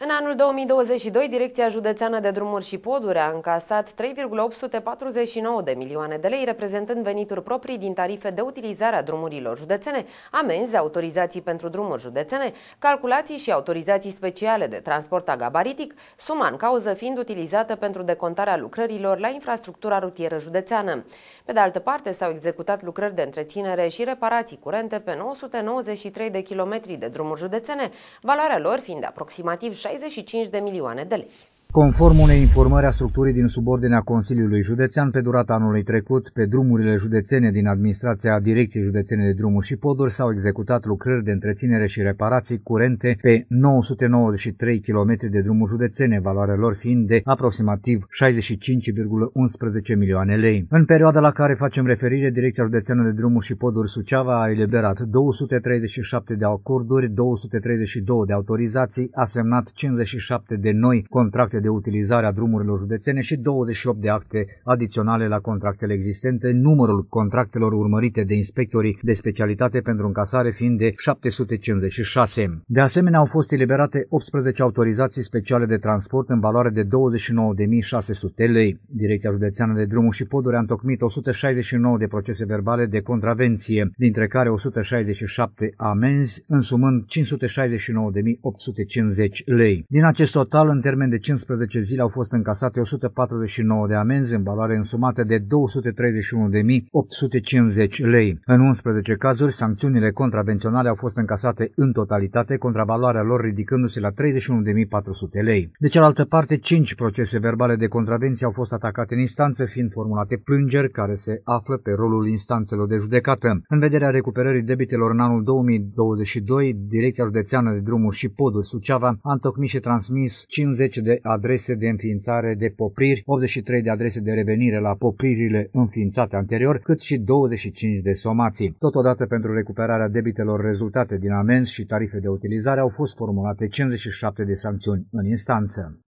În anul 2022, Direcția Județeană de Drumuri și Poduri a încasat 3,849 de milioane de lei, reprezentând venituri proprii din tarife de utilizare a drumurilor județene, amenzi, autorizații pentru drumuri județene, calculații și autorizații speciale de transport agabaritic, suma în cauză fiind utilizată pentru decontarea lucrărilor la infrastructura rutieră județeană. Pe de altă parte, s-au executat lucrări de întreținere și reparații curente pe 993 de kilometri de drumuri județene, valoarea lor fiind aproximativ 65 de milioane de lei. Conform unei informări a structurii din subordinea Consiliului Județean, pe durata anului trecut, pe drumurile județene din administrația Direcției Județene de Drumuri și Poduri s-au executat lucrări de întreținere și reparații curente pe 993 km de drumuri județene, valoarea lor fiind de aproximativ 65,11 milioane lei. În perioada la care facem referire, Direcția Județeană de Drumuri și Poduri Suceava a eliberat 237 de acorduri, 232 de autorizații, a semnat 57 de noi contracte acte de utilizare a drumurilor județene și 28 de acte adiționale la contractele existente, numărul contractelor urmărite de inspectorii de specialitate pentru încasare fiind de 756. De asemenea, au fost eliberate 18 autorizații speciale de transport în valoare de 29.600 lei. Direcția Județeană de Drumuri și Poduri a întocmit 169 de procese verbale de contravenție, dintre care 167 amenzi, însumând 569.850 lei. Din acest total, în termen de 15 14 zile au fost încasate 149 de amenzi în valoare însumată de 231.850 lei. În 11 cazuri, sancțiunile contravenționale au fost încasate în totalitate, contravaloarea lor ridicându-se la 31.400 lei. De cealaltă parte, 5 procese verbale de contravenție au fost atacate în instanță, fiind formulate plângeri care se află pe rolul instanțelor de judecată. În vederea recuperării debitelor în anul 2022, Direcția Județeană de Drumuri și Poduri Suceava a întocmit și transmis 50 de adrese de înființare de popriri, 83 de adrese de revenire la popririle înființate anterior, cât și 25 de somații. Totodată pentru recuperarea debitelor rezultate din amenzi și tarife de utilizare au fost formulate 57 de sancțiuni în instanță.